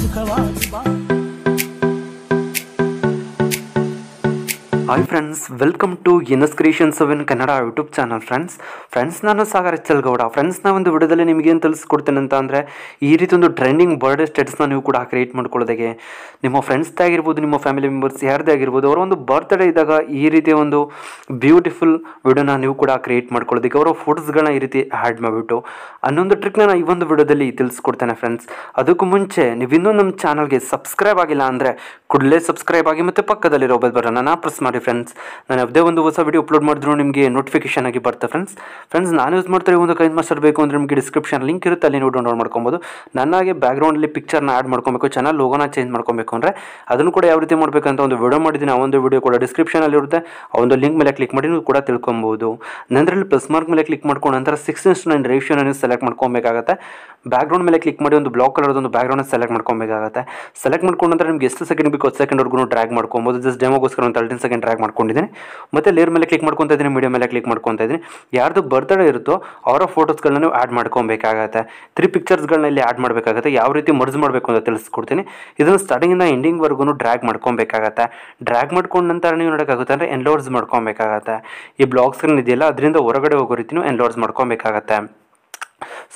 ಸುಖವಾಗಿ ಬಾ hi friends welcome to ಎನಸ್ creation seven Kannada YouTube channel friends friends ನಾನು ಸಾಗರ್ ಎಚ್ಚಲ್ಗೌಡ ಗೌಡ ಫ್ರೆಂಡ್ಸ್ನ ಒಂದು ವಿಡಿಯೋದಲ್ಲಿ ನಿಮಗೆ ಏನು ತಿಳಿಸ್ಕೊಡ್ತೇನೆ ಅಂತ ಅಂದರೆ ಈ ರೀತಿ ಒಂದು ಟ್ರೆಂಡಿಂಗ್ ಬರ್ಡೇ ಸ್ಟೇಟಸ್ನ ನೀವು ಕೂಡ ಕ್ರಿಯೇಟ್ ಮಾಡ್ಕೊಳ್ಳೋದಾಗೆ ನಿಮ್ಮ ಫ್ರೆಂಡ್ಸ್ದೇ ಆಗಿರ್ಬೋದು ನಿಮ್ಮ ಫ್ಯಾಮಿಲಿ ಮೆಂಬರ್ಸ್ ಯಾರದೇ ಆಗಿರ್ಬೋದು ಅವರ ಒಂದು ಬರ್ತ್ಡೇ ಇದ್ದಾಗ ಈ ರೀತಿ ಒಂದು ಬ್ಯೂಟಿಫುಲ್ ವಿಡಿಯೋನ ನೀವು ಕೂಡ ಕ್ರಿಯೇಟ್ ಮಾಡ್ಕೊಳ್ಳೋದಕ್ಕೆ ಅವರ ಫೋಟೋಸ್ಗಳನ್ನ ಈ ರೀತಿ ಆ್ಯಡ್ ಮಾಡಿಬಿಟ್ಟು ಅನ್ನೊಂದು ಟ್ರಿಕ್ನ ನಾನು ಈ ಒಂದು ವಿಡಿಯೋದಲ್ಲಿ ತಿಳಿಸ್ಕೊಡ್ತೇನೆ ಫ್ರೆಂಡ್ಸ್ ಅದಕ್ಕೂ ಮುಂಚೆ ನೀವು ಇನ್ನೂ ನಮ್ಮ ಚಾನಲ್ಗೆ ಸಬ್ಸ್ಕ್ರೈಬ್ ಆಗಿಲ್ಲ ಅಂದರೆ ಕೂಡಲೇ ಸಬ್ಸ್ಕ್ರೈಬ್ ಆಗಿ ಮತ್ತು ಪಕ್ಕದಲ್ಲಿರೋ ಬೆಲ್ ಬರೋಣ ಪ್ರೆಸ್ ಮಾಡಿ ಫ್ರೆಂಡ್ಸ್ ನಾನು ಯಾವುದೇ ಒಂದು ಹೊಸ ವೀಡಿಯೋ ಅಪ್ಲೋಡ್ ಮಾಡಿದ್ರು ನಿಮಗೆ ನೋಟಿಫಿಕೇಶನ್ ಆಗಿ ಬರ್ತಾ ಫ್ರೆಂಡ್ಸ್ ಫ್ರೆಂಡ್ಸ್ ನಾನು ಯೂಸ್ ಮಾಡ್ತಾರೆ ಒಂದು ಕೈ ಮಾಸ್ಟರ್ ಬೇಕು ಅಂದರೆ ನಿಮಗೆ ಡಿಸ್ಕ್ರಿಪ್ಷನ್ ಲಿಂಕ್ ಇರುತ್ತೆ ಅಲ್ಲಿ ನೀವು ಡೌನ್ಲೋಡ್ ಮಾಡ್ಕೊಬೋದು ನನಗೆ ಬ್ಯಾಕ್ಗ್ರೌಂಡಲ್ಲಿ ಪಿಕ್ಚರ್ನ ಆ್ಯಡ್ ಮಾಡ್ಕೊಬೇಕು ಚೆನ್ನಾಗಿ ಲೋಗೋನ ಚೇಂಜ್ ಮಾಡ್ಕೊಬೇಕು ಅಂದರೆ ಅದನ್ನು ಕೂಡ ಯಾವ ರೀತಿ ಮಾಡಬೇಕಂತ ಒಂದು ವಿಡಿಯೋ ಮಾಡಿದ್ದೀನಿ ಆ ಒಂದು ವಿಡಿಯೋ ಕೂಡ ಡಿಸ್ಕ್ರಿಪ್ಷನಲ್ಲಿ ಇರುತ್ತೆ ಆ ಒಂದು ಲಿಂಕ್ ಮೇಲೆ ಕ್ಲಿಕ್ ಮಾಡಿ ನೀವು ಕೂಡ ತಿಳ್ಕೊಬೋದು ನಂತರಲ್ಲಿ ಪ್ಲಸ್ ಮಾರ್ಕ್ ಮೇಲೆ ಕ್ಲಿಕ್ ಮಾಡ್ಕೊಂಡು ನಂತರ ಸಿಕ್ಸ್ ಇನ್ಸ್ ನೈನ್ ರೇಷಿಯೋನ ಸೆಲೆಕ್ಟ್ ಮಾಡ್ಕೊಬೇಕಾಗುತ್ತೆ ಬ್ಯಾಕ್ಗ್ರೌಂಡ್ ಮೇಲೆ ಕ್ಲಿಕ್ ಮಾಡಿ ಒಂದು ಬ್ಲಾಕ್ ಕಲರ್ ಒಂದು ಬ್ಯಾಕ್ಗ್ರೌಂಡ್ ಸೆಲೆಕ್ಟ್ ಮಾಡ್ಕೊಬೇಕಾಗುತ್ತೆ ಸೆಲೆಕ್ಟ್ ಮಾಡ್ಕೊಂಡು ನಂತರ ನಿಮ್ಗೆ ಎಷ್ಟು ಸೆಕೆಂಡ್ ಬೇಕು ಸೆಕೆಂಡ್ ವರ್ಗೂ ಡ್ರ್ಯಾಗ್ ಮಾಡ್ಕೊಬೋದು ಜಸ್ಟ್ ಡೆಮೋಗೋಸ್ಕರ ಒಂದು ತರ್ಟೀನ್ ಸೆಕೆಂಡ್ ಡ್ರಾಗ್ ಮಾಡ್ಕೊಂಡಿದ್ದೀನಿ ಮತ್ತೆ ಲೇರ್ ಮೇಲೆ ಕ್ಲಿಕ್ ಮಾಡ್ಕೊತಾ ಇದ್ದೀನಿ ಮೀಡಿಯಾ ಮೇಲೆ ಕ್ಲಿಕ್ ಮಾಡ್ಕೊತಾ ಇದ್ದೀನಿ ಯಾರ್ದು ಬರ್ತಡೆ ಇರುತ್ತೋ ಅವರ ಫೋಟೋಸ್ಗಳನ್ನ ನೀವು ಆ್ಯಡ್ ಮಾಡ್ಕೊಬೇಕಾಗತ್ತೆ ತ್ರೀ ಪಿಕ್ಚರ್ಸ್ಗಳನ್ನ ಇಲ್ಲಿ ಆ್ಯಡ್ ಮಾಡಬೇಕಾಗತ್ತೆ ಯಾವ ರೀತಿ ಮರ್ಜ್ ಮಾಡಬೇಕು ಅಂತ ತಿಳಿಸ್ಕೊಡ್ತೀನಿ ಇದನ್ನು ಎಂಡಿಂಗ್ ಎಂಡಿಂಗ್ವರೆಗೂ ಡ್ರ್ಯಾಗ್ ಮಾಡ್ಕೊಬೇಕಾಗತ್ತೆ ಡ್ರ್ಯಾಗ್ ಮಾಡ್ಕೊಂಡು ನಂತರ ನೀವು ನೋಡೋಕ್ಕಾಗುತ್ತೆ ಅಂದರೆ ಎನ್ಲೋರ್ಸ್ ಮಾಡ್ಕೊಬೇಕಾಗತ್ತೆ ಈ ಬ್ಲಾಗ್ ಇದೆಯಲ್ಲ ಅದರಿಂದ ಹೊರಗಡೆ ಹೋಗೋ ರೀತಿಯೂ ಎನ್ಲೋರ್ಸ್ ಮಾಡ್ಕೊಬೇಕಾಗತ್ತೆ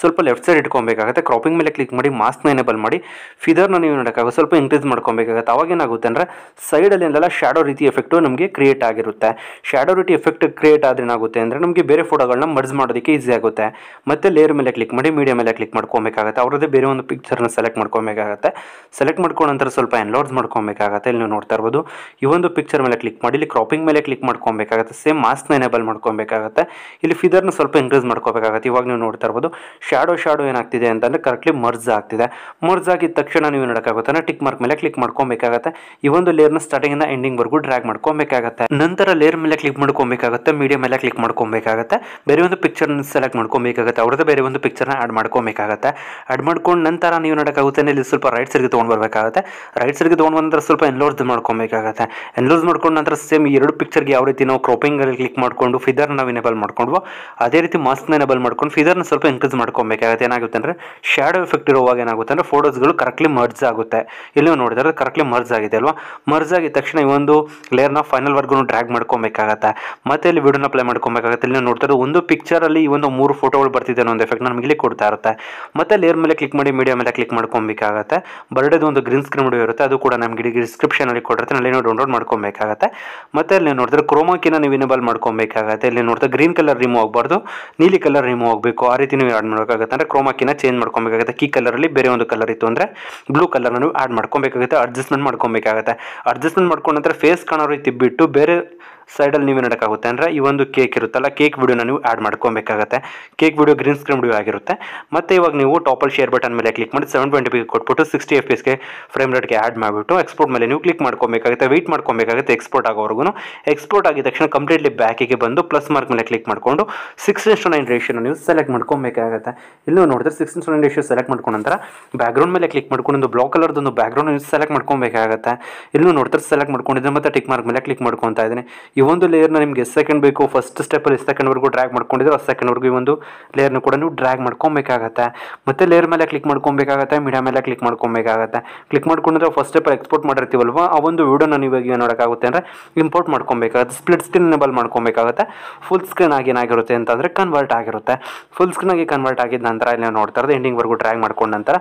ಸ್ವಲ್ಪ ಲೆಫ್ಟ್ ಸೈಡ್ ಇಟ್ಕೊಬೇಕಾಗುತ್ತೆ ಕ್ರಾಪಿಂಗ್ ಮೇಲೆ ಕ್ಲಿಕ್ ಮಾಡಿ ಮಾಸ್ಕ್ನ ಎನೇಬಲ್ ಮಾಡಿ ಫಿದರ್ನ ನೀವು ನೋಡೋಕ್ಕಾಗುತ್ತೆ ಸ್ವಲ್ಪ ಇನ್ಕ್ರೀಸ್ ಮಾಡ್ಕೊಬೇಕಾಗುತ್ತೆ ಏನಾಗುತ್ತೆ ಅಂದರೆ ಸೈಡಲ್ಲಿ ಎಲ್ಲ ಶ್ಯಾಡೋ ರೀತಿ ಎಫೆಕ್ಟು ನಮಗೆ ಕ್ರಿಯೇಟ್ ಆಗಿರುತ್ತೆ ಶ್ಯಾಡೋ ರೀತಿ ಎಫೆಕ್ಟ್ ಕ್ರಿಯೇಟ್ ಆದರೆ ಏನಾಗುತ್ತೆ ಅಂದರೆ ನಮಗೆ ಬೇರೆ ಫೋಟೋಗಳನ್ನ ಮರ್ಜ್ ಮಾಡೋದಕ್ಕೆ ಈಸಿ ಆಗುತ್ತೆ ಮತ್ತು ಲೇಯರ್ ಮೇಲೆ ಕ್ಲಿಕ್ ಮಾಡಿ ಮೀಡಿಯಾ ಮೇಲೆ ಕ್ಲಿಕ್ ಮಾಡ್ಕೊಬೇಕಾಗುತ್ತೆ ಅವರದೇ ಬೇರೆ ಒಂದು ಪಿಕ್ಚರ್ನ ಸೆಲೆಕ್ಟ್ ಮಾಡ್ಕೊಬೇಕಾಗುತ್ತೆ ಸೆಲೆಕ್ಟ್ ಮಾಡ್ಕೊಂಡು ನಂತರ ಸ್ವಲ್ಪ ಎನ್ಲೋಡ್ಸ್ ಮಾಡ್ಕೊಬೇಕಾಗುತ್ತೆ ಇಲ್ಲಿ ನೀವು ನೋಡ್ತಾ ಇರ್ಬೋದು ಈ ಒಂದು ಪಿಕ್ಚರ್ ಮೇಲೆ ಕ್ಲಿಕ್ ಮಾಡಿ ಇಲ್ಲಿ ಕ್ರಾಪಿಂಗ್ ಮೇಲೆ ಕ್ಲಿಕ್ ಮಾಡ್ಕೊಬೇಕಾಗುತ್ತೆ ಸೇಮ್ ಮಾಸ್ಕ್ನ ಎನೇಬಲ್ ಮಾಡ್ಕೊಬೇಕಾಗುತ್ತೆ ಇಲ್ಲಿ ಫಿದರ್ನ ಸ್ವಲ್ಪ ಇನ್ಕ್ರೀಸ್ ಮಾಡ್ಕೋಬೇಕಾಗುತ್ತೆ ಇವಾಗ ನೀವು ನೋಡ್ತಾ ಇರ್ಬೋದು ಶ್ಯಾಡೋ ಶ್ಯಾಡೋ ಏನಾಗ್ತಿದೆ ಅಂತಂದರೆ ಕರೆಕ್ಟ್ಲಿ ಮರ್ಜ್ ಆಗ್ತಿದೆ ಮರ್ಜ್ ಆಗಿದ ತಕ್ಷಣ ನೀವು ನೋಡೋಕ್ಕಾಗುತ್ತೆ ಟಿಕ್ ಮಾರ್ಕ್ ಮೇಲೆ ಕ್ಲಿಕ್ ಮಾಡ್ಕೊಬೇಕಾಗತ್ತೆ ಈ ಒಂದು ಲೇರ್ನ ಸ್ಟಾರ್ಟಿಂಗಿಂದ ಎಂಡಿಂಗ್ವರೆಗೂ ಡ್ರ್ಯಾಗ್ ಮಾಡ್ಕೊಬೇಕಾಗತ್ತೆ ನಂತರ ಲೇರ್ ಮೇಲೆ ಕ್ಲಿಕ್ ಮಾಡ್ಕೊಬೇಕಾಗುತ್ತೆ ಮೀಡಿಯಮ್ ಮೇಲೆ ಕ್ಲಿಕ್ ಮಾಡ್ಕೊಬೇಕಾಗತ್ತೆ ಬೇರೆ ಒಂದು ಪಿಕ್ಚರ್ನ ಸೆಲೆಕ್ಟ್ ಮಾಡ್ಕೊಬೇಕಾಗತ್ತೆ ಅವ್ರದ್ದು ಬೇರೆ ಒಂದು ಪಿಕ್ಚರ್ನ ಆ್ಯಡ್ ಮಾಡ್ಕೊಬೇಕಾಗತ್ತೆ ಆ್ಯಡ್ ಮಾಡ್ಕೊಂಡು ನಂತರ ನೀವು ನೋಡೋಕ್ಕಾಗುತ್ತೆ ಇಲ್ಲಿ ಸ್ವಲ್ಪ ರೈಟ್ ಸೈಡ್ಗೆ ತೊಗೊಂಡು ಬರಬೇಕಾಗುತ್ತೆ ರೈಟ್ ಸೈಡ್ಗೆ ತೊಗೊಂಡು ಬಂದ್ರೆ ಸ್ವಲ್ಪ ಎನ್ಲೋಸ್ ಮಾಡ್ಕೊಬೇಕಾಗತ್ತೆ ಎನ್ಲೋರ್ಸ್ ಮಾಡ್ಕೊಂಡು ನಂತರ ಸೇಮ್ ಎರಡು ಪಿಕ್ಚರ್ಗೆ ಯಾವ ರೀತಿ ನಾವು ಕ್ರಾಪಿಂಗಲ್ಲಿ ಕ್ಲಿಕ್ ಮಾಡಿಕೊಂಡು ಫಿದರ್ನ ನಾವು ಎನೇಬಲ್ ಮಾಡ್ಕೊಂಡು ಅದೇ ರೀತಿ ಮಾಸ್ಕ್ನ ಎನೇಬಲ್ ಮಾಡ್ಕೊಂಡು ಫಿದರ್ನ ಸ್ವಲ್ಪ ಇನ್ಕ್ರೀಸ್ ಮಾಡ್ಕೊಂಡು ಮಾಡ್ಕೊಬೇಕಾಗುತ್ತೆ ಏನಾಗುತ್ತೆ ಅಂದರೆ ಶ್ಯಾಡೋ ಎಫೆಕ್ಟ್ ಇರುವಾಗ ಏನಾಗುತ್ತೆ ಅಂದರೆ ಫೋಟೋಸ್ಗಳು ಕರೆಕ್ಟ್ಲಿ ಮರ್ಜ್ ಆಗುತ್ತೆ ಇಲ್ಲಿ ನೋಡಿದ್ರೆ ಕರೆಕ್ಟ್ಲಿ ಮರ್ಜ್ ಆಗಿದೆ ಅಲ್ವಾ ಮರ್ಜ್ ಆಗಿದ ತಕ್ಷಣ ಈ ಒಂದು ಲೇಯರ್ನ ಫೈನಲ್ ವರ್ಗೂ ಡ್ರ್ಯಾಗ್ ಮಾಡ್ಕೊಬೇಕಾಗತ್ತೆ ಮತ್ತೆ ಇಲ್ಲಿ ವಿಡಿಯೋನ ಅಪ್ಲೈ ಮಾಡ್ಕೊಬೇಕಾಗುತ್ತೆ ಇಲ್ಲಿ ನೋಡ್ತಾರೆ ಒಂದು ಪಿಕ್ಚರಲ್ಲಿ ಈ ಒಂದು ಮೂರು ಫೋಟೋಗಳು ಬರ್ತಿದೆ ಅನ್ನೋ ಒಂದು ಎಫೆಕ್ಟ್ ನಮಗೆ ಇಲ್ಲಿ ಕೊಡ್ತಾ ಇರುತ್ತೆ ಮತ್ತೆ ಲೇಯರ್ ಮೇಲೆ ಕ್ಲಿಕ್ ಮಾಡಿ ಮೀಡಿಯಾ ಮೇಲೆ ಕ್ಲಿಕ್ ಮಾಡ್ಕೊಬೇಕಾಗುತ್ತೆ ಬರ್ಡೇದು ಒಂದು ಗ್ರೀನ್ ಸ್ಕ್ರೀನ್ ವಿಡಿಯೋ ಇರುತ್ತೆ ಅದು ಕೂಡ ನಮಗೆ ಡಿಸ್ಕ್ರಿಪ್ಷನಲ್ಲಿ ಕೊಡಿರುತ್ತೆ ಅಲ್ಲಿ ನೀವು ಡೌನ್ಲೋಡ್ ಮಾಡ್ಕೊಬೇಕಾಗುತ್ತೆ ಮತ್ತೆ ಅಲ್ಲಿ ನೋಡಿದ್ರೆ ಕ್ರೋಮಾಕಿನ ನೀವು ಇನೇಬಲ್ ಮಾಡ್ಕೊಬೇಕಾಗುತ್ತೆ ಇಲ್ಲಿ ನೋಡ್ತಾರೆ ಗ್ರೀನ್ ಕಲರ್ ರಿಮೂವ್ ಆಗಬಾರ್ದು ನೀಲಿ ಕಲರ್ ರಿಮೂವ್ ಆಗಬೇಕು ಆ ರೀತಿ ನೀವು ಆ್ಯಡ್ ಮಾಡಬೇಕು ಮಾಡ್ಕೋಬೇಕಾಗುತ್ತೆ ಅಂದರೆ ಕ್ರೋಮಾಕಿನ ಚೇಂಜ್ ಮಾಡ್ಕೊಬೇಕಾಗುತ್ತೆ ಕೀ ಕಲರಲ್ಲಿ ಬೇರೆ ಒಂದು ಕಲರ್ ಇತ್ತು ಅಂದರೆ ಬ್ಲೂ ಕಲರ್ನ ಆ್ಯಡ್ ಮಾಡ್ಕೊಬೇಕಾಗುತ್ತೆ ಅಡ್ಜಸ್ಟ್ಮೆಂಟ್ ಮಾಡ್ಕೊಬೇಕಾಗತ್ತೆ ಅಡ್ಜಸ್ಟ್ಮೆಂಟ್ ಮಾಡ್ಕೊಂಡ್ರೆ ಫೇಸ್ ಕಾಣೋ ರೀತಿ ಬಿಟ್ಟು ಬೇರೆ ಸೈಡಲ್ಲಿ ನೀವು ನೋಡೋಕ್ಕಾಗುತ್ತೆ ಅಂದರೆ ಈ ಒಂದು ಕೇಕ್ ಇರುತ್ತಲ್ಲ ಕೇಕ್ ವಿಡಿಯೋನ ನೀವು ಆ್ಯಡ್ ಮಾಡ್ಕೊಬೇಕಾಗುತ್ತೆ cake video green screen video ಆಗಿರುತ್ತೆ ಮತ್ತು ಇವಾಗ ನೀವು ಟಾಪಲ್ ಶೇರ್ ಬಟನ್ ಮೇಲೆ ಕ್ಲಿಕ್ ಮಾಡಿ ಸೆವೆನ್ ಟ್ವೆಂಟಿ ಪಿ ಕೊಟ್ಬಿಟ್ಟು ಸಿಕ್ಸ್ಟಿ ಎಫ್ ಎಸ್ಗೆ ಫ್ರೇಮ್ ರೇಟ್ಗೆ ಆ್ಯಡ್ ಮಾಡಿಬಿಟ್ಟು ಎಕ್ಸ್ಪೋರ್ಟ್ ಮೇಲೆ ನೀವು ಕ್ಲಿಕ್ ಮಾಡ್ಕೊಬೇಕಾಗುತ್ತೆ ವೆಯ್ಟ್ ಮಾಡ್ಕೊಬೇಕಾಗುತ್ತೆ ಎಕ್ಸ್ಪೋರ್ಟ್ ಆಗೋವರೆಗೂ ಎಕ್ಸ್ಪೋರ್ಟ್ ಆಗಿದ ತಕ್ಷಣ ಕಂಪ್ಲೀಟ್ಲಿ ಬ್ಯಾಕಿಗೆ ಬಂದು ಪ್ಲಸ್ ಮಾರ್ಕ್ ಮೇಲೆ ಕ್ಲಿಕ್ ಮಾಡಿಕೊಂಡು ಸಿಕ್ಸ್ ಟು ನೈನ್ ರೇಷಿಯೋನ ನೀವು ಸೆಲೆಕ್ಟ್ ಮಾಡ್ಕೊಬೇಕಾಗುತ್ತೆ ಇಲ್ಲೂ ನೋಡಿದ್ರೆ six to nine ratio select ಮಾಡ್ಕೊಂಡ ನಂತರ ಬ್ಯಾಕ್ಗ್ರೌಂಡ್ ಮೇಲೆ ಕ್ಲಿಕ್ ಮಾಡ್ಕೊಂಡು ಒಂದು ಬ್ಲಾಕ್ ಕಲರ್ದೊಂದು ಬ್ಯಾಕ್ಗ್ರೌಂಡ್ ನೀವು ಸೆಲೆಕ್ಟ್ ಮಾಡ್ಕೊಬೇಕಾಗುತ್ತೆ ಇಲ್ಲೂ ನೋಡಿದ್ರೆ ಸೆಲೆಕ್ಟ್ ಮಾಡ್ಕೊಂಡಿದ್ದೆ ಮತ್ತೆ ಟಿಕ್ ಮಾರ್ಕ್ ಮೇಲೆ ಕ್ಲಿಕ್ ಮಾಡ್ಕೊತಾ ಇದ್ದೀನಿ ಈ ಒಂದು ಲೇಯರ್ನ ನಿಮಗೆ ಎಷ್ಟು ಸೆಕೆಂಡ್ ಬೇಕು ಫಸ್ಟ್ ಸ್ಟೆಪ್ಪಲ್ಲಿ ಎಷ್ಟು ಸೆಕೆಂಡ್ವರೆಗೂ ಡ್ರ್ಯಾಗ್ ಮಾಡ್ಕೊಂಡಿದ್ರೆ ಆ ಸೆಕೆಂಡ್ವರೆಗೂ ಈ ಒಂದು ಲೇಯರ್ನ ಕೂಡ ನೀವು ಡ್ರ್ಯಾಗ್ ಮಾಡ್ಕೊಬೇಕಾಗತ್ತೆ ಮತ್ತೆ ಲೇಯರ್ ಮೇಲೆ ಕ್ಲಿಕ್ ಮಾಡ್ಕೊಬೇಕಾಗತ್ತೆ ಮೀಡಿಯಾ ಮೇಲೆ ಕ್ಲಿಕ್ ಮಾಡ್ಕೊಬೇಕಾಗತ್ತೆ ಕ್ಲಿಕ್ ಮಾಡ್ಕೊಂಡಿದ್ರೆ ಫಸ್ಟ್ ಸ್ಟೆಪ್ ಎಕ್ಸ್ಪೋರ್ಟ್ ಮಾಡಿರ್ತೀವಲ್ವ ಆ ಒಂದು ವೀಡಿಯೋನ ನೀವು ಈಗ ನೋಡೋಕ್ಕಾಗುತ್ತೆ ಅಂದರೆ ಇಂಪೋರ್ಟ್ ಮಾಡ್ಕೊಬೇಕಾಗುತ್ತೆ ಸ್ಪ್ಲಿಟ್ ಸ್ಕ್ರೀನ್ ಎನೇಬಲ್ ಮಾಡ್ಕೊಬೇಕಾಗುತ್ತೆ ಫುಲ್ ಸ್ಕ್ರೀನ್ ಆಗಿ ಏನಾಗಿರುತ್ತೆ ಅಂತಂದರೆ ಕನ್ವರ್ಟ್ ಆಗಿರುತ್ತೆ ಫುಲ್ ಸ್ಕ್ರೀನ್ ಆಗಿ ಕನ್ವರ್ಟ್ ಆಗಿದ ನಂತರ ಇಲ್ಲಿ ನಾವು ನೋಡ್ತಾ ಇರೋದು ಎಂಡಿಂಗ್ವರೆಗೂ ಡ್ರ್ಯಾಗ್ ಮಾಡ್ಕೊಂಡ ನಂತರ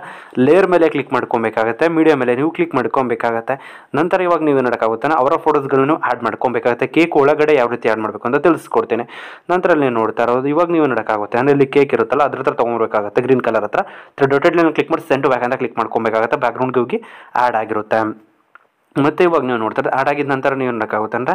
ಲೇಯರ್ ಮೇಲೆ ಕ್ಲಿಕ್ ಮಾಡ್ಕೊಬೇಕಾಗುತ್ತೆ ಮೀಡಿಯಾ ಮೇಲೆ ನೀವು ಕ್ಲಿಕ್ ಮಾಡ್ಕೊಬೇಕಾಗತ್ತೆ ನಂತರ ಇವಾಗ ನೀವು ನೋಡೋಕ್ಕಾಗುತ್ತೆ ಅವರ ಫೋಟೋಸ್ಗಳನ್ನು ಆ್ಯಡ್ ಮಾಡ್ಕೊಬೇಕಾಗುತ್ತೆ ಕೇಕ್ ಕೇಕ್ ಒಳಗಡೆ ಯಾವ ರೀತಿ ಆ್ಯಡ್ ಮಾಡಬೇಕು ಅಂತ ತಿಳಿಸ್ಕೊಡ್ತೇನೆ ನಂತರ ಅಲ್ಲಿ ನೋಡ್ತಾ ಇರೋದು ಇವಾಗ ನೀವು ನೋಡೋಕ್ಕಾಗುತ್ತೆ ಅಂದರೆ ಇಲ್ಲಿ ಕೇಕ್ ಇರುತ್ತಲ್ಲ ಅದ್ರ ಹತ್ರ ತೊಗೊಬೇಕಾಗುತ್ತೆ ಗ್ರೀನ್ ಕಲರ್ ಹತ್ರ ಡೊಟೆಡ್ ಲೈನ್ ಕ್ಲಿಕ್ ಮಾಡಿ ಸೆಂಟು ಬ್ಯಾಕ್ ಅಂತ ಕ್ಲಿಕ್ ಮಾಡ್ಕೊಬೇಕಾಗುತ್ತೆ ಬ್ಯಾಕ್ಗ್ರೌಂಡ್ಗೆ ಹೋಗಿ ಆ್ಯಡ್ ಆಗಿರುತ್ತೆ ಮತ್ತು ಇವಾಗ ನೀವು ನೋಡ್ತಾರೆ ಆ್ಯಡ್ ಆಗಿದ ನಂತರ ನೀವು ನೋಡೋಕ್ಕಾಗುತ್ತೆ ಅಂದರೆ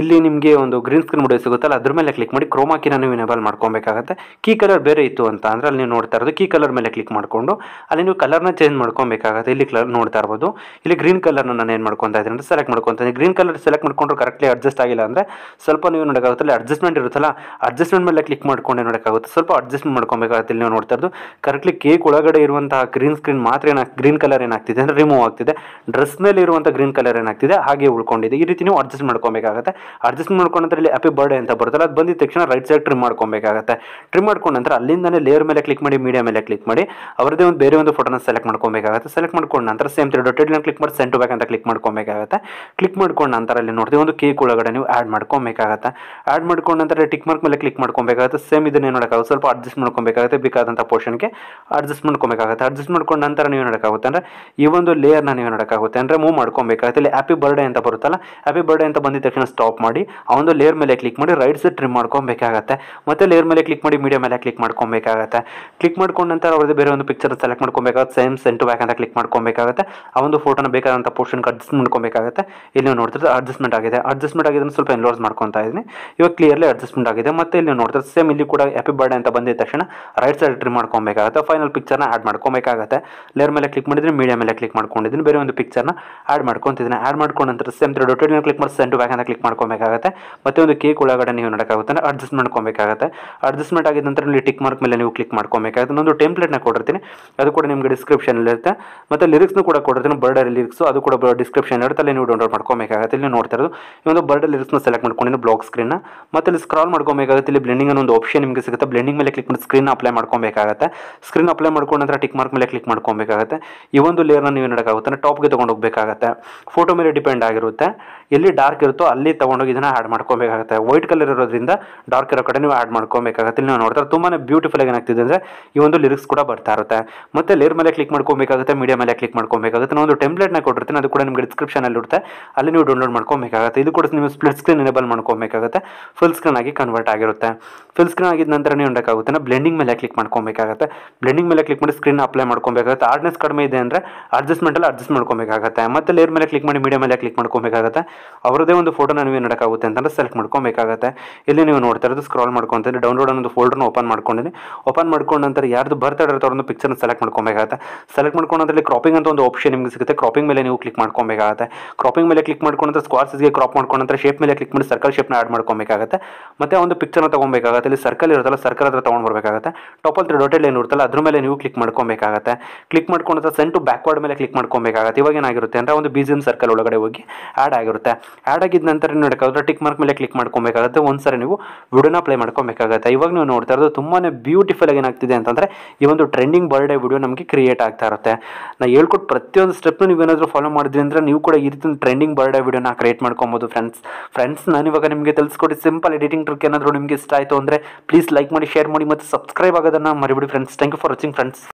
ಇಲ್ಲಿ ನಿಮಗೆ ಒಂದು ಗ್ರೀನ್ ಸ್ಕ್ರೀನ್ ಮೋಡ್ ಸಿಗುತ್ತಲ್ಲ ಅದ್ರ ಮೇಲೆ ಕ್ಲಿಕ್ ಮಾಡಿ ಕ್ರೋಮಾ ಕೀ ನೀವು ಎನೇಬಲ್ ಮಾಡ್ಕೊಬೇಕಾಗುತ್ತೆ ಕೀ ಕಲರ್ ಬೇರೆ ಇತ್ತು ಅಂತ ಅಂದರೆ ಅಲ್ಲಿ ನೀವು ನೋಡ್ತಾ ಇರೋದು ಕೀ ಕಲರ್ ಮೇಲೆ ಕ್ಲಿಕ್ ಮಾಡಿಕೊಂಡು ಅಲ್ಲಿ ನೀವು ಕಲರ್ನ ಚೇಂಜ್ ಮಾಡ್ಕೊಬೇಕಾಗುತ್ತೆ ಇಲ್ಲಿ ಕಲರ್ ನೋಡ್ತಾ ಇರ್ಬೋದು ಇಲ್ಲಿ ಗ್ರೀನ್ ಕಲರ್ನ ನಾನು ಏನು ಮಾಡ್ಕೊತಾ ಇದ್ದೀನಿ ಅಂದರೆ ಸೆಲೆಕ್ಟ್ ಮಾಡ್ಕೊತೀನಿ ಗ್ರೀನ್ ಕಲರ್ ಸೆಲೆಕ್ಟ್ ಮಾಡ್ಕೊಂಡ್ರೆ ಕರೆಕ್ಟ್ಲಿ ಅಡ್ಜಸ್ಟ್ ಆಗಿಲ್ಲ ಅಂದರೆ ಸ್ವಲ್ಪ ನೀವು ನೋಡೋಕ್ಕಾಗುತ್ತೆ ಅಡ್ಜಸ್ಟ್ಮೆಂಟ್ ಇರುತ್ತಲ್ಲ ಅಡ್ಜಸ್ಟ್ಮೆಂಟ್ ಮೇಲೆ ಕ್ಲಿಕ್ ಮಾಡ್ಕೊಂಡೆ ನೋಡೋಕ್ಕಾಗುತ್ತೆ ಸ್ವಲ್ಪ ಅಡ್ಜಸ್ಟ್ಮೆಂಟ್ ಮಾಡ್ಕೊಬೇಕಾಗುತ್ತೆ ಇಲ್ಲಿ ನೀವು ನೋಡ್ತಾ ಇರೋದು ಕರೆಕ್ಟ್ಲಿ ಕೇಕ್ ಒಳಗಡೆ ಇರುವಂತಹ ಗ್ರೀನ್ ಸ್ಕ್ರೀನ್ ಮಾತ್ರ ಏನಾಗ ಗ್ರೀನ್ ಕಲರ್ ಏನಾಗ್ತಿದೆ ಅಂದರೆ ರಿಮೂವ್ ಆಗ್ತಿದೆ ಡ್ರೆಸ್ ಮೇಲೆ ಇರುವಂಥ ಗ್ರೀನ್ ಕಲರ್ ಏನಾಗ್ತಿದೆ ಹಾಗೆ ಉಳ್ಕೊಂಡಿದೆ ಈ ರೀತಿ ನೀವು ಅಡ್ಜಸ್ಟ್ ಮಾಡ್ಕೊಬೇಕಾಗುತ್ತೆ ಅಡ್ಜಸ್ಟ್ ನಂತರ ಇಲ್ಲಿ ಹ್ಯಾಪಿ ಬರ್ಡೇ ಅಂತ ಬರುತ್ತಲ್ಲ ಅದು ಬಂದಿದ ತಕ್ಷಣ ರೈಟ್ ಸೈಡ್ ಟ್ರಿಮ್ ಮಾಡ್ಕೊಬೇಕಾಗುತ್ತೆ ಟ್ರಿಮ್ ಮಾಡ್ಕೊಂಡ ನಂತರ ಅಲ್ಲಿಂದಲೇ ಲೇಯರ್ ಮೇಲೆ ಕ್ಲಿಕ್ ಮಾಡಿ ಮೀಡಿಯಾ ಮೇಲೆ ಕ್ಲಿಕ್ ಮಾಡಿ ಅವರದೇ ಒಂದು ಬೇರೆ ಒಂದು ಫೋಟೋನ ಸೆಲೆಕ್ಟ್ ಮಾಡ್ಕೊಬೇಕಾಗುತ್ತೆ ಸೆಲೆಕ್ಟ್ ಮಾಡ್ಕೊಂಡ ನಂತರ ಸೇಮ್ ತ್ರೀ ಡೊಟೆಡ್ ಕ್ಲಿಕ್ ಮಾಡಿ ಸೆಂಟ್ ಬ್ಯಾಕ್ ಅಂತ ಕ್ಲಿಕ್ ಮಾಡ್ಕೊಬೇಕಾಗುತ್ತೆ ಕ್ಲಿಕ್ ಮಾಡ್ಕೊಂಡ ನಂತರ ಅಲ್ಲಿ ನೋಡ್ತೀವಿ ಒಂದು ಕೇಕ್ ಒಳಗಡೆ ನೀವು ಆ್ಯಡ್ ಮಾಡ್ಕೊಬೇಕಾಗುತ್ತೆ ಆ್ಯಡ್ ಮಾಡ್ಕೊಂಡ ನಂತರ ಟಿಕ್ ಮಾರ್ಕ್ ಮೇಲೆ ಕ್ಲಿಕ್ ಮಾಡ್ಕೊಬೇಕಾಗುತ್ತೆ ಸೇಮ್ ಇದನ್ನೇ ನೋಡೋಕ್ಕಾಗುತ್ತೆ ಸ್ವಲ್ಪ ಅಡ್ಜಸ್ಟ್ ಮಾಡ್ಕೊಬೇಕಾಗುತ್ತೆ ಬೇಕಾದಂಥ ಪೋರ್ಷನ್ಗೆ ಅಡ್ಜಸ್ಟ್ ಮಾಡ್ಕೊಬೇಕಾಗುತ್ತೆ ಅಡ್ಜಸ್ಟ್ ಮಾಡ್ಕೊಂಡ ನಂತರ ನೀವು ನೋಡೋಕ್ಕಾಗುತ್ತೆ ಅಂದರೆ ಈ ಒಂದು ಲೇಯರ್ನ ನೀವು ನೋಡೋಕ್ಕಾಗುತ್ತೆ ಅಂದರೆ ಮೂವ್ ಮಾಡ್ಕೊಬೇಕಾಗುತ್ತೆ ಇಲ್ಲಿ ಹ್ಯಾಪಿ ಬರ್ಡೇ ಅಂತ ಬರುತ್ತಲ್ಲ ಹ್ಯಾಪಿ ಬರ್ಡೇ ಅಂತ ಬಂದಿದ ತಕ್ಷಣ ಸ್ಟಾಪ್ ಟಾಪ್ ಮಾಡಿ ಆ ಒಂದು ಲೇಯರ್ ಮೇಲೆ ಕ್ಲಿಕ್ ಮಾಡಿ ರೈಟ್ ಸೈಡ್ ಟ್ರಿಮ್ ಮಾಡ್ಕೊಬೇಕಾಗತ್ತೆ ಮತ್ತೆ ಲೇರ್ ಮೇಲೆ ಕ್ಲಿಕ್ ಮಾಡಿ ಮೀಡಿಯಮ್ ಮೇಲೆ ಕ್ಲಿಕ್ ಮಾಡ್ಕೊಬೇಕಾಗತ್ತೆ ಕ್ಲಿಕ್ ಮಾಡ್ಕೊಂಡ ನಂತರ ಅವ್ರದ್ದು ಬೇರೆ ಒಂದು ಪಿಕ್ಚರ್ ಸೆಲೆಕ್ಟ್ ಮಾಡ್ಕೊಬೇಕಾಗುತ್ತೆ ಸೇಮ್ ಸೆಂಟು ಬ್ಯಾಕ್ ಅಂತ ಕ್ಲಿಕ್ ಮಾಡ್ಕೊಬೇಕಾಗುತ್ತೆ ಆ ಒಂದು ಫೋಟೋನ ಬೇಕಾದಂಥ ಪೋರ್ಷನ್ಗೆ ಅಡ್ಜಸ್ಟ್ ಮಾಡ್ಕೊಬೇಕಾಗುತ್ತೆ ಇಲ್ಲಿ ನೀವು ನೋಡ್ತಿದ್ರೆ ಅಡ್ಜಸ್ಟ್ಮೆಂಟ್ ಆಗಿದೆ ಅಡ್ಜಸ್ಟ್ಮೆಂಟ್ ಆಗಿದೆ ಸ್ವಲ್ಪ ಎನ್ಲೋರ್ಸ್ ಮಾಡ್ಕೊತಾ ಇದ್ದೀನಿ ಇವಾಗ ಕ್ಲಿಯರ್ಲಿ ಅಡ್ಜಸ್ಟ್ಮೆಂಟ್ ಆಗಿದೆ ಮತ್ತೆ ಇಲ್ಲಿ ನೋಡ್ತಾರೆ ಸೇಮ್ ಇಲ್ಲಿ ಕೂಡ ಹ್ಯಾಪಿ ಬರ್ಡೇ ಅಂತ ಬಂದಿದ ತಕ್ಷಣ ರೈಟ್ ಸೈಡ್ ಟ್ರಿಮ್ ಮಾಡ್ಕೊಬೇಕಾಗುತ್ತೆ ಫೈನಲ್ ಪಿಕ್ಚರ್ನ ಆ್ಯಡ್ ಮಾಡ್ಕೊಬೇಕಾಗುತ್ತೆ ಲೇರ್ ಮೇಲೆ ಕ್ಲಿಕ್ ಮಾಡಿದ್ರೆ ಮೀಡಿಯಾ ಮೇಲೆ ಕ್ಲಿಕ್ ಮಾಡ್ಕೊಂಡಿದ್ದೀನಿ ಬೇರೆ ಒಂದು ಪಿಕ್ಚರ್ನ ಆ್ಯಡ್ ಮಾಡ್ಕೊತಿದ್ದೀನಿ ಆ್ಯಡ್ ಮಾಡ್ಕೊಂಡು ನಂತರ ಸೇಮ್ ತ್ರೀ ಕ್ಲಿಕ್ ಮಾಡಿ ಸೆಂಟು ಬ್ಯಾಕ್ ಅಂತ ಕ್ಲಿಕ್ ಮಾಡಿ ಮಾಡ್ಕೊಬೇಕಾಗುತ್ತೆ ಮತ್ತೆ ಒಂದು ಕೇಕ್ ಒಳಗಡೆ ನೀವು ನೋಡೋಕ್ಕಾಗುತ್ತೆ ಅಡ್ಜಸ್ಟ್ ಮಾಡ್ಕೊಬೇಕಾಗುತ್ತೆ ಅಡ್ಜಸ್ಟ್ಮೆಂಟ್ ಆಗಿದ ನಂತರ ಇಲ್ಲಿ ಟಿಕ್ ಮಾರ್ಕ್ ಮೇಲೆ ನೀವು ಕ್ಲಿಕ್ ಮಾಡ್ಕೊಬೇಕಾಗುತ್ತೆ ಒಂದು ಟೆಂಪ್ಲೇಟ್ನ ಕೊಡ್ತೀನಿ ಅದು ಕೂಡ ನಿಮಗೆ ಇರುತ್ತೆ ಮತ್ತು ಲಿರಿಕ್ಸ್ನು ಕೂಡ ಕೊಟ್ಟಿರ್ತೀನಿ ಬರ್ಡರ್ ಲಿರಿಕ್ಸ್ ಅದು ಕೂಡ ಡಿಸ್ಕ್ರಿಪ್ಷನ್ ಇರುತ್ತೆ ಅಲ್ಲಿ ನೀವು ಡೌನ್ಲೋಡ್ ಮಾಡ್ಕೊಬೇಕಾಗುತ್ತೆ ಇಲ್ಲಿ ನೋಡ್ತಾ ಇರೋದು ಈ ಒಂದು ಬರ್ಡರ್ ಲಿರಿಕ್ಸ್ನ ಸೆಲೆಕ್ಟ್ ಮಾಡ್ಕೊಂಡಿದ್ದು ಬ್ಲಾಕ್ ಸ್ಕ್ರೀನ್ನ ಮತ್ತೆ ಇಲ್ಲಿ ಸ್ಕ್ರಾಲ್ ಮಾಡ್ಕೊಬೇಕಾಗುತ್ತೆ ಇಲ್ಲಿ ಬ್ಲೆಂಡಿಂಗ್ ಅನ್ನೋ ಒಂದು ಆಪ್ಷನ್ ನಿಮಗೆ ಸಿಗುತ್ತೆ ಬ್ಲೆಂಡಿಂಗ್ ಮೇಲೆ ಕ್ಲಿಕ್ ಮಾಡಿ ಸ್ಕ್ರೀನ್ ಅಪ್ಲೈ ಮಾಡ್ಕೊಬೇಕಾಗುತ್ತೆ ಸ್ಕ್ರೀನ್ ಅಪ್ಲೈ ಮಾಡ್ಕೊಂಡು ನಂತರ ಟಿಕ್ ಮಾರ್ಕ್ ಮೇಲೆ ಕ್ಲಿಕ್ ಮಾಡ್ಕೊಬೇಕಾಗುತ್ತೆ ಈ ಒಂದು ಲೇಯರ್ನ ನೀವು ನೋಡೋಕ್ಕಾಗುತ್ತೆ ಟಾಪ್ಗೆ ತೊಗೊಂಡು ಹೋಗಬೇಕಾಗುತ್ತೆ ಫೋಟೋ ಮೇಲೆ ಡಿಪೆಂಡ್ ಆಗಿರುತ್ತೆ ಎಲ್ಲಿ ಡಾರ್ಕ್ ಇರುತ್ತೋ ಅಲ್ಲಿ ತೊಗೊಂಡೋಗಿ ಇದನ್ನ ಆ್ಯಡ್ ಮಾಡ್ಕೊಬೇಕಾಗುತ್ತೆ ವೈಟ್ ಕಲರ್ ಇರೋದ್ರಿಂದ ಡಾರ್ಕ್ ಇರೋ ಕಡೆ ನೀವು ಆ್ಯಡ್ ಮಾಡ್ಕೊಬೇಕಾಗುತ್ತೆ ನೀವು ನೋಡ್ತಾರೆ ತುಂಬಾ ಬ್ಯೂಟಿಫುಲ್ ಏನಾಗ್ತಿದೆ ಅಂದರೆ ಈ ಒಂದು ಲಿರಿಕ್ಸ್ ಕೂಡ ಬರ್ತಾ ಇರುತ್ತೆ ಮತ್ತೆ ಲೇರ್ ಮೇಲೆ ಕ್ಲಿಕ್ ಮಾಡ್ಕೊಬೇಕಾಗುತ್ತೆ ಮೀಡಿಯಾ ಮೇಲೆ ಕ್ಲಿಕ್ ಮಾಡ್ಕೊಬೇಕಾಗುತ್ತೆ ನಾವು ಒಂದು ಟೆಂಪ್ಲೇಟ್ನ ಕೊಟ್ಟಿರ್ತೀನಿ ಅದು ಕೂಡ ನಿಮಗೆ ಅಲ್ಲಿ ಇರುತ್ತೆ ಅಲ್ಲಿ ನೀವು ಡೌನ್ಲೋಡ್ ಮಾಡ್ಕೊಬೇಕಾಗುತ್ತೆ ಇದು ಕೂಡ ನೀವು ಸ್ಪ್ಲಿಟ್ ಸ್ಕ್ರೀನ್ ಎನೇಬಲ್ ಮಾಡ್ಕೊಬೇಕಾಗುತ್ತೆ ಫುಲ್ ಸ್ಕ್ರೀನ್ ಆಗಿ ಕನ್ವರ್ಟ್ ಆಗಿರುತ್ತೆ ಫುಲ್ ಸ್ಕ್ರೀನ್ ಆಗಿದ ನಂತರ ನೀವು ಉಂಡಕ್ಕಾಗುತ್ತೆ ಬ್ಲೆಂಡಿಂಗ್ ಮೇಲೆ ಕ್ಲಿಕ್ ಮಾಡ್ಕೊಬೇಕಾಗುತ್ತೆ ಬ್ಲೆಂಡಿಂಗ್ ಮೇಲೆ ಕ್ಲಿಕ್ ಮಾಡಿ ಸ್ಕ್ರೀನ್ ಅಪ್ಲೈ ಮಾಡ್ಕೊಬೇಕಾಗುತ್ತೆ ಹಾರ್ಡ್ನೆಸ್ ಕಡಿಮೆ ಇದೆ ಅಂದರೆ ಅಲ್ಲಿ ಅಡ್ಜಸ್ಟ್ ಮಾಡ್ಕೊಬೇಕಾಗುತ್ತೆ ಮತ್ತೆ ಲೇರ್ ಮೇಲೆ ಕ್ಲಿಕ್ ಮಾಡಿ ಮೀಡಿಯಾ ಮೇಲೆ ಕ್ಲಿಕ್ ಮಾಡ್ಕೊಬೇಕಾಗುತ್ತೆ ಅವರದೇ ಒಂದು ಫೋಟೋನ ಮೂವಿ ನೋಡೋಕ್ಕಾಗುತ್ತೆ ಅಂತಂದ್ರೆ ಸೆಲೆಕ್ಟ್ ಮಾಡ್ಕೊಬೇಕಾಗತ್ತೆ ಇಲ್ಲಿ ನೀವು ನೋಡ್ತಾ ಇರೋದು ಸ್ಕ್ರಾಲ್ ಮಾಡ್ಕೊತೀನಿ ಡೌನ್ಲೋಡ್ ಅನ್ನೋದು ಫೋಲ್ಡರ್ನ ಓಪನ್ ಮಾಡ್ಕೊಂಡಿನಿ ಓಪನ್ ಮಾಡ್ಕೊಂಡು ನಂತರ ಯಾರ್ದು ಬರ್ತಾ ಇರೋ ಒಂದು ಪಿಕ್ಚರ್ನ ಸೆಲೆಕ್ಟ್ ಮಾಡ್ಕೊಬೇಕಾಗುತ್ತೆ ಸೆಲೆಕ್ಟ್ ಮಾಡ್ಕೊಂಡ್ರಲ್ಲಿ ಕ್ರಾಪಿಂಗ್ ಅಂತ ಒಂದು ಆಪ್ಷನ್ ನಿಮಗೆ ಸಿಗುತ್ತೆ ಕ್ರಾಪಿಂಗ್ ಮೇಲೆ ನೀವು ಕ್ಲಿಕ್ ಮಾಡ್ಕೊಬೇಕಾಗುತ್ತೆ ಕ್ರಾಪಿಂಗ್ ಮೇಲೆ ಕ್ಲಿಕ್ ಮಾಡ್ಕೊಂಡ್ರೆ ಸ್ಕ್ವಾರ್ಸ್ಗೆ ಕ್ರಾಪ್ ಮಾಡ್ಕೊಂಡ್ರೆ ಶೇಪ್ ಮೇಲೆ ಕ್ಲಿಕ್ ಮಾಡಿ ಸರ್ಕಲ್ ಶೇಪ್ನ ಆಡ್ ಮಾಡ್ಕೊಬೇಕಾಗುತ್ತೆ ಮತ್ತೆ ಒಂದು ಪಿಕ್ಚರ್ನ ತಗೊಬೇಕಾಗತ್ತೆ ಇಲ್ಲಿ ಸರ್ಕಲ್ ಇರುತ್ತಲ್ಲ ಸರ್ಕಲ್ ಹತ್ರ ತೊಗೊಂಡು ಬರಬೇಕಾಗತ್ತೆ ಟಾಪಲ್ ಡೊಟೆಡ್ ಏನು ಇರುತ್ತಲ್ಲ ಅದ್ರ ಮೇಲೆ ನೀವು ಕ್ಲಿಕ್ ಮಾಡ್ಕೊಬೇಕಾಗುತ್ತೆ ಕ್ಲಿಕ್ ಮಾಡ್ಕೊಂಡ್ರೆ ಸೆಂಟು ಬ್ಯಾಕ್ವರ್ಡ್ ಮೇಲೆ ಕ್ಲಿಕ್ ಮಾಡ್ಕೊಬೇಕಾಗತ್ತೆ ಇವಾಗ ಏನಾಗಿರುತ್ತೆ ಅಂದರೆ ಒಂದು ಸರ್ಕಲ್ ಒಳಗಡೆ ಹೋಗಿ ಆ್ಯಡ್ ಆಗಿರುತ್ತೆ ಆ್ಯಡ್ ಆಗಿದ ನಂತರ ನೋಡೋಕ್ಕಾದ್ರೆ ಟಿಕ್ ಮಾರ್ಕ್ ಮೇಲೆ ಕ್ಲಿಕ್ ಮಾಡ್ಕೊಬೇಕಾಗುತ್ತೆ ಒಂದ್ಸರಿ ನೀವು ವಿಡಿಯೋನ ಪ್ಲೇ ಮಾಡ್ಕೊಬೇಕಾಗುತ್ತೆ ಇವಾಗ ನೀವು ನೋಡ್ತಾ ಇರೋದು ತುಂಬಾ ಬ್ಯೂಟಿಫುಲ್ ಆಗಿ ಏನಾಗ್ತಿದೆ ಅಂತಂದರೆ ಈ ಒಂದು ಟ್ರೆಂಡಿಂಗ್ ಬರ್ಡೇ ವಿಡಿಯೋ ನಮಗೆ ಕ್ರಿಯೇಟ್ ಆಗ್ತಾ ಇರುತ್ತೆ ನಾ ಹೇಳ್ಕೊಟ್ಟು ಪ್ರತಿಯೊಂದು ನೀವು ಏನಾದರೂ ಫಾಲೋ ಮಾಡಿದ್ರಿ ಅಂದರೆ ನೀವು ಕೂಡ ಈ ರೀತಿ ಟ್ರೆಂಡಿಂಗ್ ಬರ್ಡೇ ವಿಡಿಯೋನ ಕ್ರಿಯೇಟ್ ಮಾಡ್ಕೊಬೋದು ಫ್ರೆಂಡ್ಸ್ ಫ್ರೆಂಡ್ಸ್ ನಾನು ಇವಾಗ ನಿಮಗೆ ತಿಳಿಸ್ಕೊಡಿ ಸಿಂಪಲ್ ಎಡಿಟಿಂಗ್ ಟ್ರಿಕ್ ಏನಾದರೂ ನಿಮಗೆ ಇಷ್ಟ ಆಯಿತು ಅಂದರೆ ಪ್ಲೀಸ್ ಲೈಕ್ ಮಾಡಿ ಶೇರ್ ಮಾಡಿ ಮತ್ತು ಸಬ್ಸ್ಕ್ರೈಬ್ ಆಗೋದನ್ನು ಮರಿಬಿಡಿ friends thank you for watching friends